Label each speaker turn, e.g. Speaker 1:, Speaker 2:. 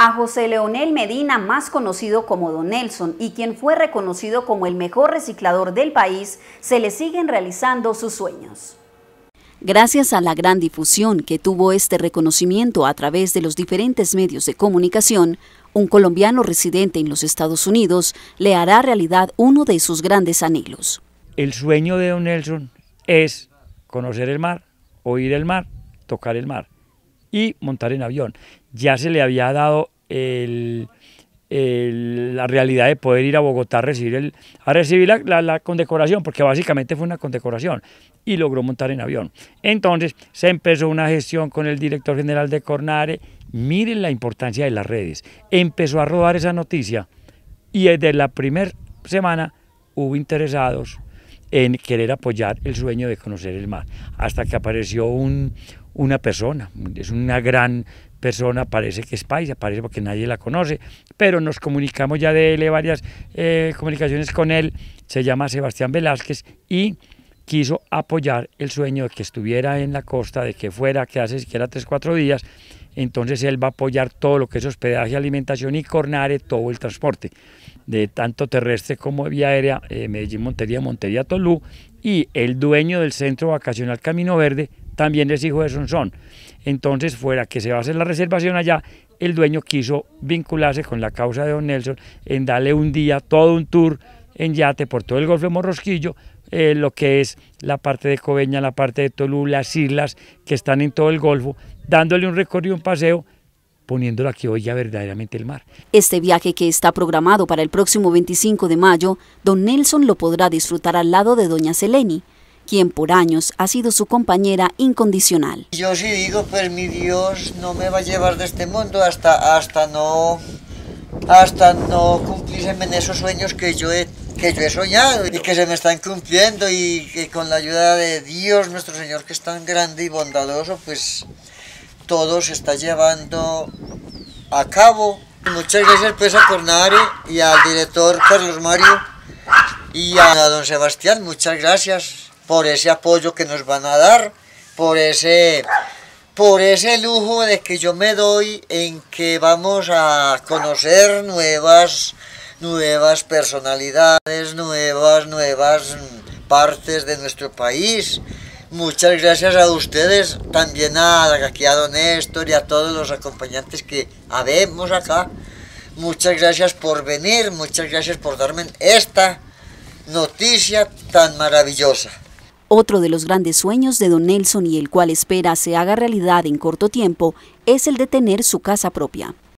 Speaker 1: A José Leonel Medina, más conocido como Don Nelson, y quien fue reconocido como el mejor reciclador del país, se le siguen realizando sus sueños. Gracias a la gran difusión que tuvo este reconocimiento a través de los diferentes medios de comunicación, un colombiano residente en los Estados Unidos le hará realidad uno de sus grandes anhelos.
Speaker 2: El sueño de Don Nelson es conocer el mar, oír el mar, tocar el mar y montar en avión. Ya se le había dado la realidad de poder ir a Bogotá a recibir, el, a recibir la, la, condecoración, porque básicamente fue una condecoración, y logró montar en avión. Entonces se empezó una gestión con el director general de Cornare. Miren la importancia de las redes. Empezó a rodar esa noticia y desde la primera semana hubo interesados en querer apoyar el sueño de conocer el mar, hasta que apareció un, una persona, es una gran persona, parece que es paisa, parece porque nadie la conoce, pero nos comunicamos ya de él, varias eh, comunicaciones con él, se llama Sebastián Velázquez y quiso apoyar el sueño de que estuviera en la costa, de que fuera, que hace siquiera tres, cuatro días, entonces él va a apoyar todo lo que es hospedaje, alimentación y Cornare, todo el transporte, de tanto terrestre como de vía aérea, eh, Medellín, Montería, Montería, Tolú, y el dueño del centro vacacional Camino Verde también es hijo de Sonsón. Entonces, fuera que se va a hacer la reservación allá, el dueño quiso vincularse con la causa de Don Nelson en darle un día, todo un tour en yate por todo el Golfo de Morrosquillo, eh, lo que es la parte de Coveña, la parte de Tolú, las islas que están en todo el Golfo, dándole un recorrido, un paseo, poniéndolo aquí hoy ya verdaderamente el mar.
Speaker 1: Este viaje que está programado para el próximo 25 de mayo, don Nelson lo podrá disfrutar al lado de doña Seleni, quien por años ha sido su compañera incondicional.
Speaker 3: Yo sí digo, pues mi Dios no me va a llevar de este mundo hasta, hasta no hasta no cumplirse en esos sueños que yo he que yo he soñado y que se me están cumpliendo y que con la ayuda de Dios nuestro Señor que es tan grande y bondadoso pues todo se está llevando a cabo. Muchas gracias pues a Cornare y al director Carlos Mario y a don Sebastián, muchas gracias por ese apoyo que nos van a dar, por ese por ese lujo de que yo me doy en que vamos a conocer nuevas, nuevas personalidades, nuevas, nuevas partes de nuestro país. Muchas gracias a ustedes, también a, aquí a Néstor y a todos los acompañantes que habemos acá. Muchas gracias por venir, muchas gracias por darme esta noticia tan maravillosa.
Speaker 1: Otro de los grandes sueños de don Nelson y el cual espera se haga realidad en corto tiempo es el de tener su casa propia.